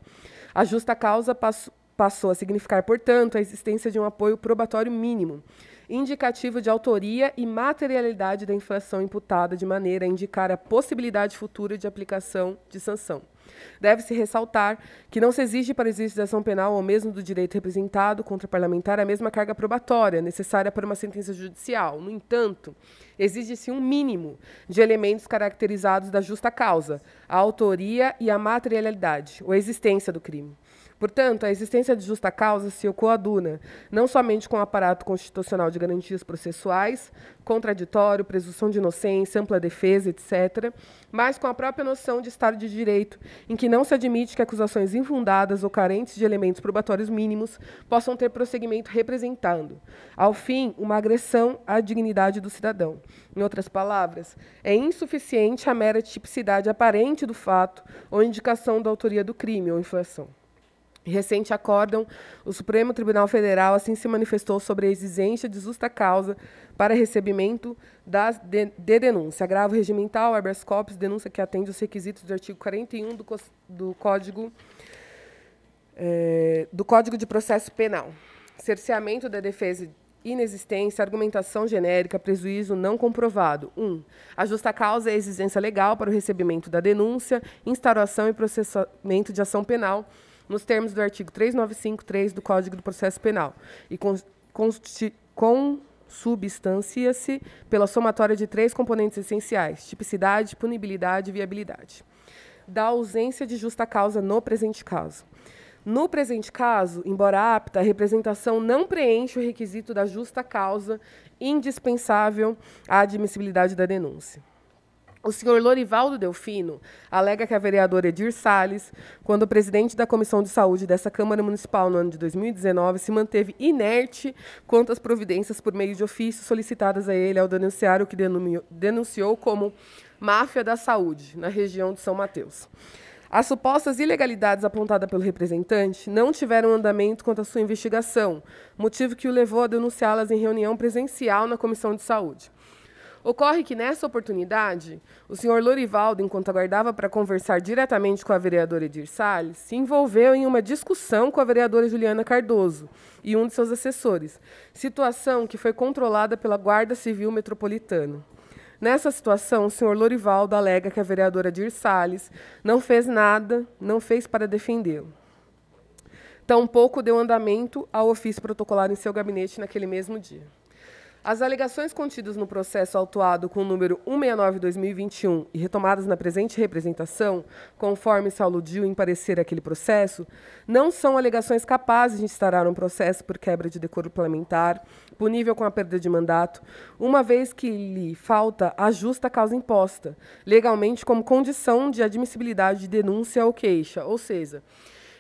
A justa causa passou passou a significar, portanto, a existência de um apoio probatório mínimo, indicativo de autoria e materialidade da infração imputada, de maneira a indicar a possibilidade futura de aplicação de sanção. Deve-se ressaltar que não se exige para a exercitação penal ou mesmo do direito representado contra parlamentar a mesma carga probatória necessária para uma sentença judicial. No entanto, exige-se um mínimo de elementos caracterizados da justa causa, a autoria e a materialidade, ou a existência do crime. Portanto, a existência de justa causa se coaduna não somente com o aparato constitucional de garantias processuais, contraditório, presunção de inocência, ampla defesa, etc., mas com a própria noção de Estado de Direito, em que não se admite que acusações infundadas ou carentes de elementos probatórios mínimos possam ter prosseguimento representando, ao fim, uma agressão à dignidade do cidadão. Em outras palavras, é insuficiente a mera tipicidade aparente do fato ou indicação da autoria do crime ou inflação. Recente acórdão, o Supremo Tribunal Federal assim se manifestou sobre a exigência de justa causa para recebimento das de, de denúncia. Agravo regimental, habeas corpus, denúncia que atende os requisitos do artigo 41 do, do Código é, do Código de Processo Penal. Cerceamento da defesa inexistência, argumentação genérica, prejuízo não comprovado. 1. Um, a justa causa é a exigência legal para o recebimento da denúncia, instauração e processamento de ação penal nos termos do artigo 3953 do Código do Processo Penal e consubstancia-se pela somatória de três componentes essenciais: tipicidade, punibilidade e viabilidade. Da ausência de justa causa no presente caso. No presente caso, embora apta, a representação não preenche o requisito da justa causa indispensável à admissibilidade da denúncia. O senhor Lorivaldo Delfino alega que a vereadora Edir Salles, quando presidente da Comissão de Saúde dessa Câmara Municipal no ano de 2019, se manteve inerte quanto às providências por meio de ofícios solicitadas a ele ao denunciar o que denunciou como máfia da saúde na região de São Mateus. As supostas ilegalidades apontadas pelo representante não tiveram andamento quanto à sua investigação, motivo que o levou a denunciá-las em reunião presencial na Comissão de Saúde. Ocorre que, nessa oportunidade, o senhor Lorivaldo, enquanto aguardava para conversar diretamente com a vereadora Edir Salles, se envolveu em uma discussão com a vereadora Juliana Cardoso e um de seus assessores, situação que foi controlada pela Guarda Civil Metropolitana. Nessa situação, o senhor Lorivaldo alega que a vereadora Edir Salles não fez nada, não fez para defendê-lo. Tampouco deu andamento ao ofício protocolar em seu gabinete naquele mesmo dia. As alegações contidas no processo autuado com o número 169-2021 e retomadas na presente representação, conforme se aludiu em parecer aquele processo, não são alegações capazes de instaurar um processo por quebra de decoro parlamentar, punível com a perda de mandato, uma vez que lhe falta a justa causa imposta, legalmente como condição de admissibilidade de denúncia ou queixa, ou seja,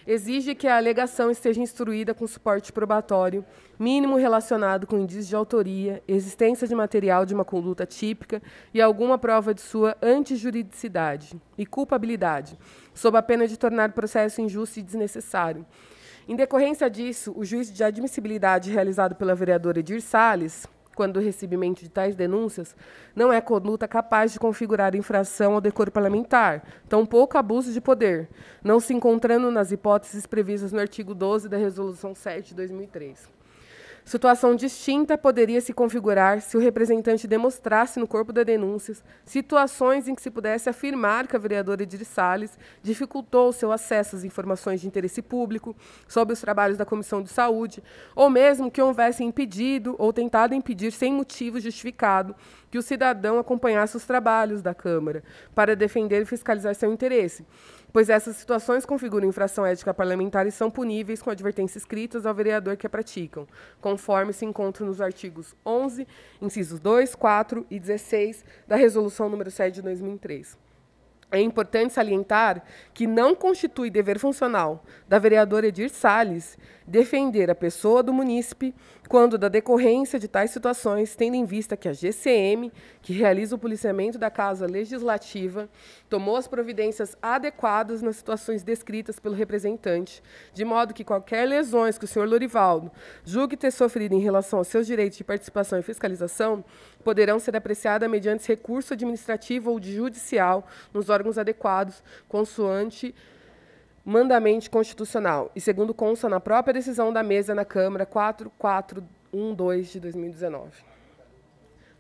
exige que a alegação esteja instruída com suporte probatório, mínimo relacionado com indício de autoria, existência de material de uma conduta típica e alguma prova de sua antijuridicidade e culpabilidade, sob a pena de tornar o processo injusto e desnecessário. Em decorrência disso, o juízo de admissibilidade realizado pela vereadora Edir Salles quando o recebimento de tais denúncias não é conduta capaz de configurar infração ao decoro parlamentar, tampouco abuso de poder, não se encontrando nas hipóteses previstas no artigo 12 da Resolução 7 de 2003. Situação distinta poderia se configurar se o representante demonstrasse no corpo da denúncia situações em que se pudesse afirmar que a vereadora Edir Salles dificultou o seu acesso às informações de interesse público sobre os trabalhos da Comissão de Saúde, ou mesmo que houvesse impedido ou tentado impedir sem motivo justificado que o cidadão acompanhasse os trabalhos da Câmara para defender e fiscalizar seu interesse pois essas situações configuram infração ética parlamentar e são puníveis com advertência escritas ao vereador que a praticam, conforme se encontra nos artigos 11, incisos 2, 4 e 16 da Resolução número 7 de 2003. É importante salientar que não constitui dever funcional da vereadora Edir Salles defender a pessoa do munícipe quando da decorrência de tais situações, tendo em vista que a GCM, que realiza o policiamento da Casa Legislativa, tomou as providências adequadas nas situações descritas pelo representante, de modo que qualquer lesões que o senhor Lorivaldo julgue ter sofrido em relação aos seus direitos de participação e fiscalização poderão ser apreciadas mediante recurso administrativo ou judicial nos órgãos adequados, consoante Mandamento constitucional e segundo consta na própria decisão da mesa na Câmara 4412 de 2019.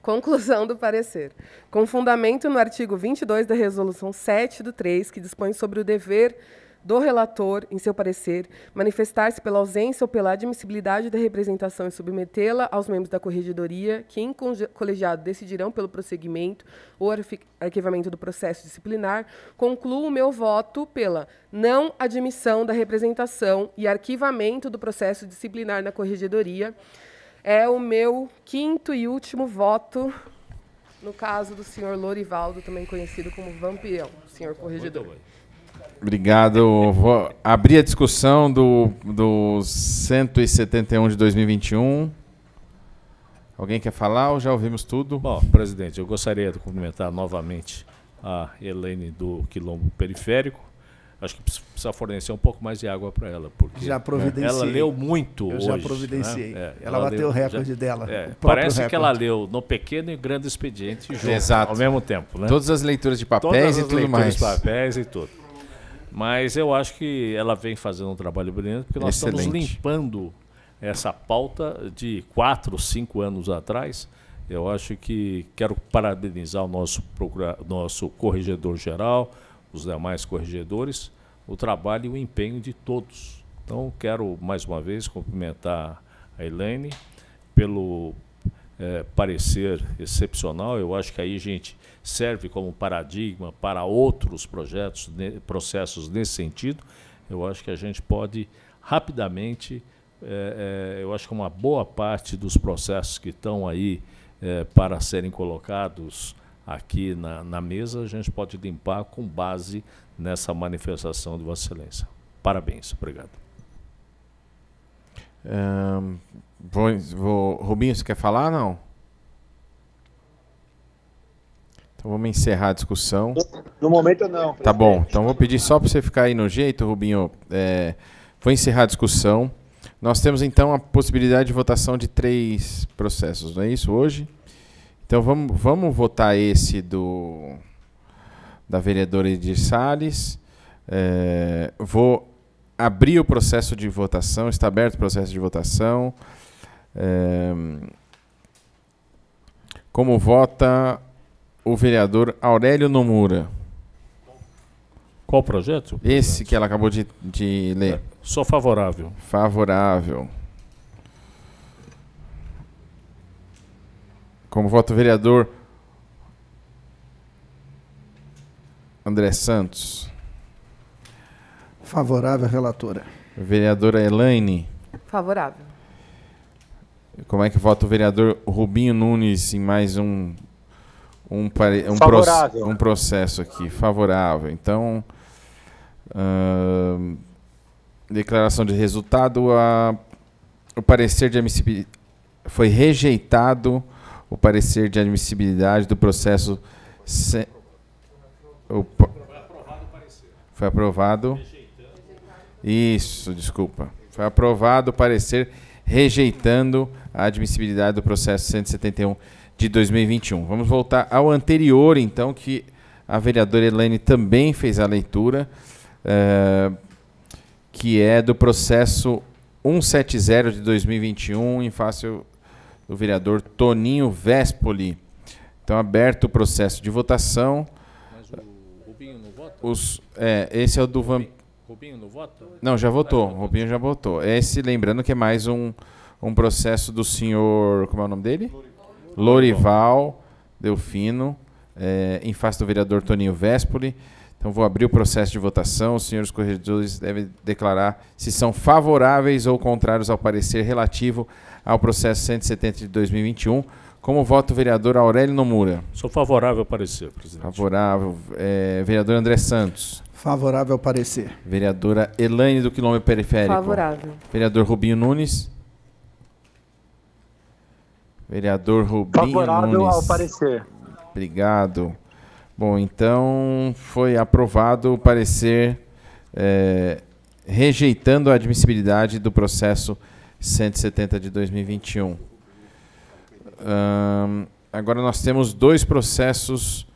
Conclusão do parecer. Com fundamento no artigo 22 da Resolução 7 do 3, que dispõe sobre o dever do relator, em seu parecer, manifestar-se pela ausência ou pela admissibilidade da representação e submetê-la aos membros da corregedoria, que em colegiado decidirão pelo prosseguimento ou arquivamento do processo disciplinar, concluo o meu voto pela não admissão da representação e arquivamento do processo disciplinar na corregedoria. É o meu quinto e último voto no caso do senhor Lorivaldo, também conhecido como Vampião, senhor corregedor. Obrigado. Vou abrir a discussão do, do 171 de 2021. Alguém quer falar ou já ouvimos tudo? Bom, presidente, eu gostaria de cumprimentar novamente a Helene do Quilombo Periférico. Acho que precisa fornecer um pouco mais de água para ela, porque já né, providenciei. ela leu muito eu hoje. já né? providenciei. Né? É, ela, ela, bateu o recorde já, dela. É, parece recorde. que ela leu no pequeno e grande expediente junto, Exato. ao mesmo tempo. Né? Todas as leituras de papéis Todas e tudo mais. Todas as leituras de papéis e tudo. Mas eu acho que ela vem fazendo um trabalho brilhante, porque nós Excelente. estamos limpando essa pauta de quatro, cinco anos atrás. Eu acho que quero parabenizar o nosso, nosso corregedor-geral, os demais corregedores, o trabalho e o empenho de todos. Então, quero mais uma vez cumprimentar a Helene pelo é, parecer excepcional. Eu acho que aí, gente, serve como paradigma para outros projetos, processos nesse sentido. Eu acho que a gente pode rapidamente, é, é, eu acho que uma boa parte dos processos que estão aí é, para serem colocados aqui na, na mesa, a gente pode limpar com base nessa manifestação de Vossa Excelência. Parabéns, obrigado. Um Vou, vou, Rubinho, você quer falar não? Então vamos encerrar a discussão. No momento não. Presidente. Tá bom. Então vou pedir só para você ficar aí no jeito, Rubinho. É, vou encerrar a discussão. Nós temos então a possibilidade de votação de três processos, não é isso hoje? Então vamos, vamos votar esse do da vereadora Edir Salles. É, vou abrir o processo de votação, está aberto o processo de votação. É, como vota o vereador Aurélio Nomura? Qual projeto? Esse que ela acabou de, de ler. É, sou favorável. Favorável. Como vota o vereador André Santos? Favorável, relatora. Vereadora Elaine? Favorável. Como é que vota o vereador Rubinho Nunes em mais um um, um, proce um processo aqui favorável? Então, uh, declaração de resultado: a, o parecer de admissibilidade foi rejeitado o parecer de admissibilidade do processo. Se, foi aprovado. Isso, desculpa. Foi aprovado o parecer rejeitando a admissibilidade do processo 171 de 2021. Vamos voltar ao anterior, então, que a vereadora Helene também fez a leitura, eh, que é do processo 170 de 2021, em face do vereador Toninho Vespoli. Então, aberto o processo de votação. Mas o Rubinho não vota? Os, é, esse é o do Vampiro. Rubinho não vota? Não, já votou. Ah, Rubinho já votou. Esse, lembrando que é mais um, um processo do senhor. Como é o nome dele? Lorival, Lorival Delfino, é, em face do vereador Toninho Vespoli. Então, vou abrir o processo de votação. Os senhores corredores devem declarar se são favoráveis ou contrários ao parecer relativo ao processo 170 de 2021. Como vota o vereador Aurélio Nomura? Sou favorável ao parecer, presidente. Favorável. É, vereador André Santos. Favorável ao parecer. Vereadora Elaine do Quilômetro Periférico. Favorável. Vereador Rubinho Nunes. Vereador Rubinho Favorável Nunes. Favorável ao parecer. Obrigado. Bom, então foi aprovado o parecer é, rejeitando a admissibilidade do processo 170 de 2021. agora nós temos dois processos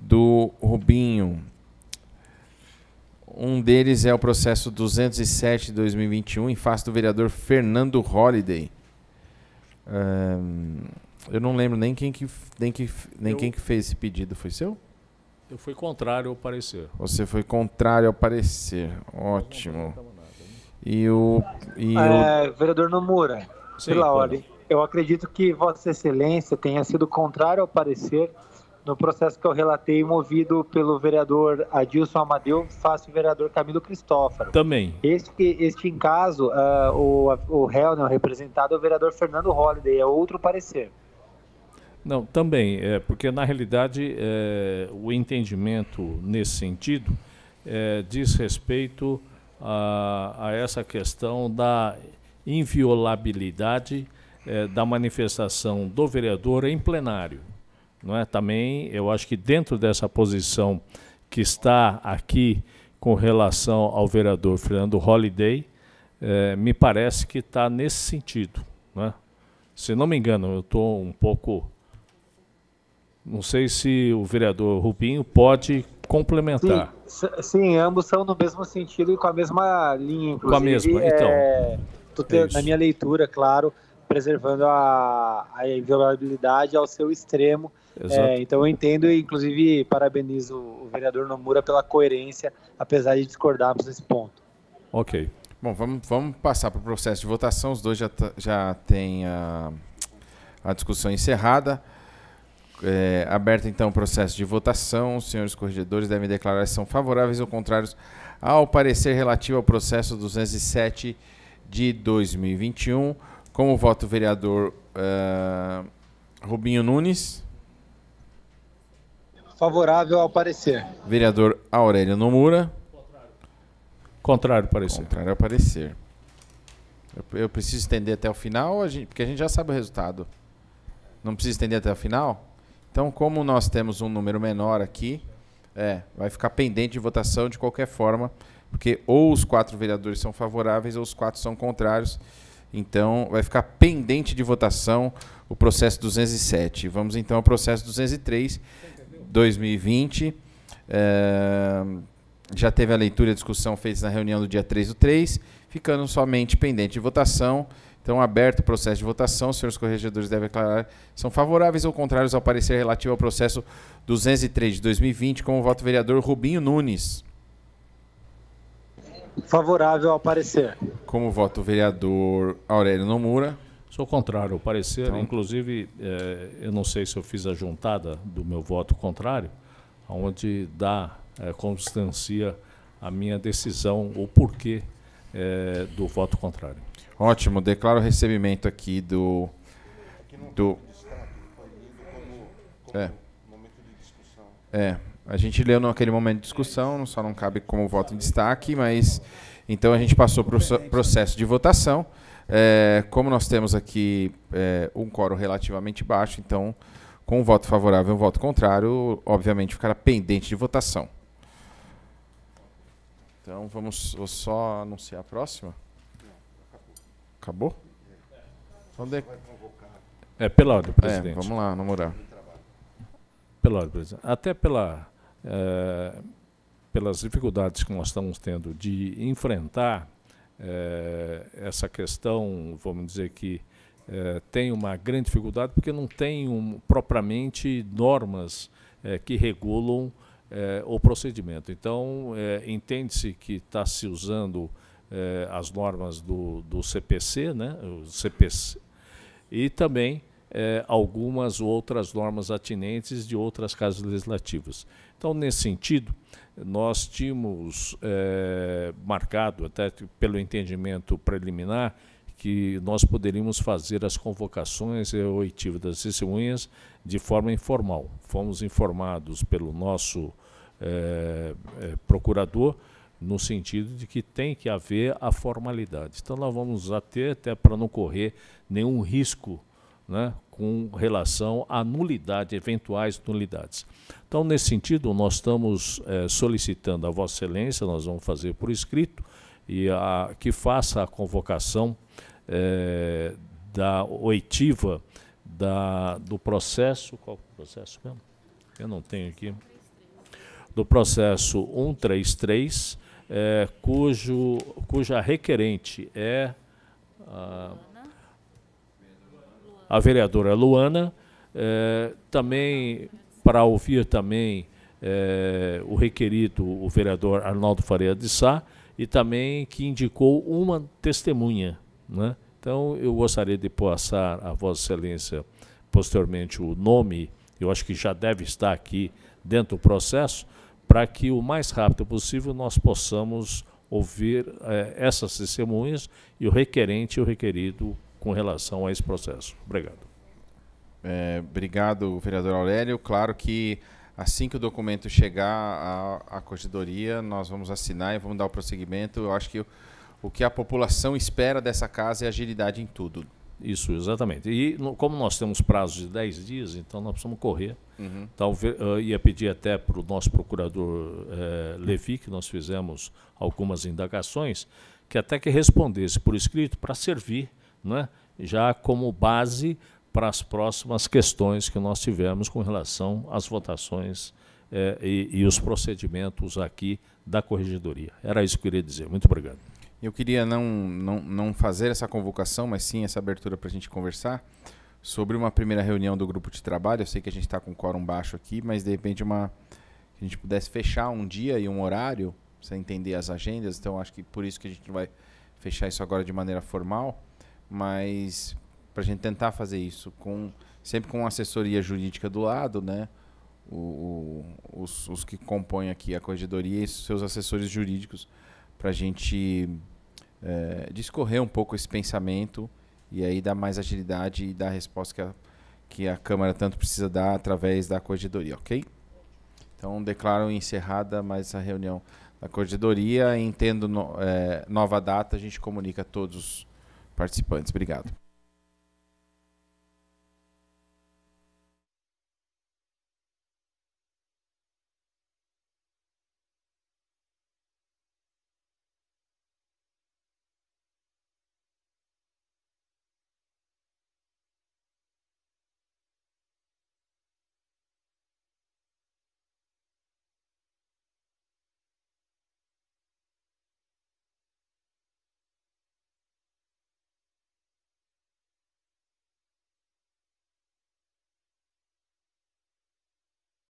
do Rubinho. Um deles é o processo 207 de 2021, em face do vereador Fernando Holliday. eu não lembro nem quem que, nem, que, nem eu, quem que fez esse pedido. Foi seu? Eu fui contrário ao parecer. Você foi contrário ao parecer. Ótimo. Né? E o. E é, o... Vereador Nomura, Sim, pela ordem. Eu acredito que Vossa Excelência tenha sido contrário ao parecer no processo que eu relatei, movido pelo vereador Adilson Amadeu, face o vereador Camilo Cristófaro. Também. Este, este em caso, uh, o, o réu, né, o representado, é o vereador Fernando Holliday, é outro parecer. Não, também, é, porque na realidade é, o entendimento nesse sentido é, diz respeito a, a, essa questão da inviolabilidade é, da manifestação do vereador em plenário. Não é? Também eu acho que dentro dessa posição que está aqui com relação ao vereador Fernando Holliday, eh, me parece que está nesse sentido. É? Se não me engano, eu estou um pouco. Não sei se o vereador Rubinho pode complementar. Sim, sim ambos são no mesmo sentido e com a mesma linha, inclusive. Com a mesma, é, então. É, na minha leitura, claro, preservando a, a inviolabilidade ao seu extremo é, então eu entendo e, inclusive, parabenizo o vereador Nomura pela coerência, apesar de discordarmos nesse ponto. Ok. Bom, vamos, vamos passar para o processo de votação. Os dois já, tá, já têm a, a discussão encerrada. É, aberto então o processo de votação. Os senhores corregedores devem declarar se são favoráveis ou contrários ao parecer relativo ao processo 207 de 2021. Com o voto vereador uh, Rubinho Nunes. Favorável ao parecer. Vereador Aurélio Nomura. Contrário parecer. Contrário ao parecer. Eu, preciso estender até o final, a gente, porque a gente já sabe o resultado. Não precisa estender até o final? Então, como nós temos um número menor aqui, é, vai ficar pendente de votação de qualquer forma, porque ou os quatro vereadores são favoráveis ou os quatro são contrários. Então, vai ficar pendente de votação o processo 207. Vamos então ao processo 203, 2020. É, eh, já teve a leitura e discussão feitas na reunião do dia 3 do 3, ficando somente pendente de votação. Então, aberto o processo de votação, os senhores corregedores devem declarar são favoráveis ou contrários ao parecer relativo ao processo 203 de 2020, com o voto vereador Rubinho Nunes. Favorável ao parecer. Como voto do vereador Aurélio Nomura. Sou contrário. O parecer, então, inclusive, é, eu não sei se eu fiz a juntada do meu voto contrário, onde dá é, constancia a minha decisão, o porquê é, do voto contrário. Ótimo. Declaro o recebimento aqui do. do é. É. A gente leu naquele momento de discussão, só não cabe como voto em destaque, mas então a gente passou para o processo de votação. É, como nós temos aqui é, um coro relativamente baixo, então, com um voto favorável e um voto contrário, obviamente ficará pendente de votação. Então, vamos vou só anunciar a próxima. Acabou? Onde é? É, pela ordem, é, presidente. É, vamos lá, namorar. Pela ordem, presidente. Até pela, é, pelas dificuldades que nós estamos tendo de enfrentar é, essa questão, vamos dizer que é, tem uma grande dificuldade porque não tem um, propriamente normas é, que regulam o procedimento. Então, entende-se que está se usando as normas do, do CPC, né, o CPC, e também algumas outras normas atinentes de outras casas legislativas. Então, nesse sentido, nós tínhamos é, marcado, até pelo entendimento preliminar, que nós poderíamos fazer as convocações e eh, oitivas das testemunhas de forma informal. Fomos informados pelo nosso é, é, procurador no sentido de que tem que haver a formalidade. Então, nós vamos até, até para não correr nenhum risco né, com relação à nulidade, eventuais nulidades. Então, nesse sentido, nós estamos é, solicitando a Vossa Excelência, nós vamos fazer por escrito, e a, que faça a convocação é, da oitiva da, do processo. Qual é processo mesmo? Eu não tenho aqui. Do processo 133, é, eh, cujo, cuja requerente é. A, ah, a vereadora Luana, é, também para ouvir também é, o requerido, o vereador Arnaldo Faria de Sá, e também que indicou uma testemunha. Né? Então, eu gostaria de passar a Vossa Excelência posteriormente o nome, eu acho que já deve estar aqui dentro do processo, para que o mais rápido possível nós possamos ouvir é, essas testemunhas e o requerente e o requerido com relação a esse processo. Obrigado. É, obrigado, vereador Aurélio. Claro que assim que o documento chegar à, à nós vamos assinar e vamos dar o prosseguimento. Eu acho que o, o que a população espera dessa casa é agilidade em tudo. Isso, exatamente. E no, como nós temos prazo de 10 dias, então nós precisamos correr. Uhum. Talvez, uh, ia pedir até para o nosso procurador eh, Levi, que nós fizemos algumas indagações, que até que respondesse por escrito para servir né, já como base para as próximas questões que nós tivemos com relação às votações é, e, e, os procedimentos aqui da corregedoria. Era isso que eu queria dizer. Muito obrigado. Eu queria não, não, não fazer essa convocação, mas sim essa abertura para a gente conversar sobre uma primeira reunião do grupo de trabalho. Eu sei que a gente está com quórum baixo aqui, mas de repente uma a gente pudesse fechar um dia e um horário, sem entender as agendas. Então acho que por isso que a gente não vai fechar isso agora de maneira formal mas para a gente tentar fazer isso com sempre com assessoria jurídica do lado, né? O, o, os, os, que compõem aqui a corregedoria e seus assessores jurídicos para a gente é, discorrer um pouco esse pensamento e aí dar mais agilidade e dar a resposta que a, que a Câmara tanto precisa dar através da corregedoria, ok? Então, declaro encerrada mais essa reunião da corregedoria. Entendo no, é, nova data, a gente comunica a todos participantes. Obrigado.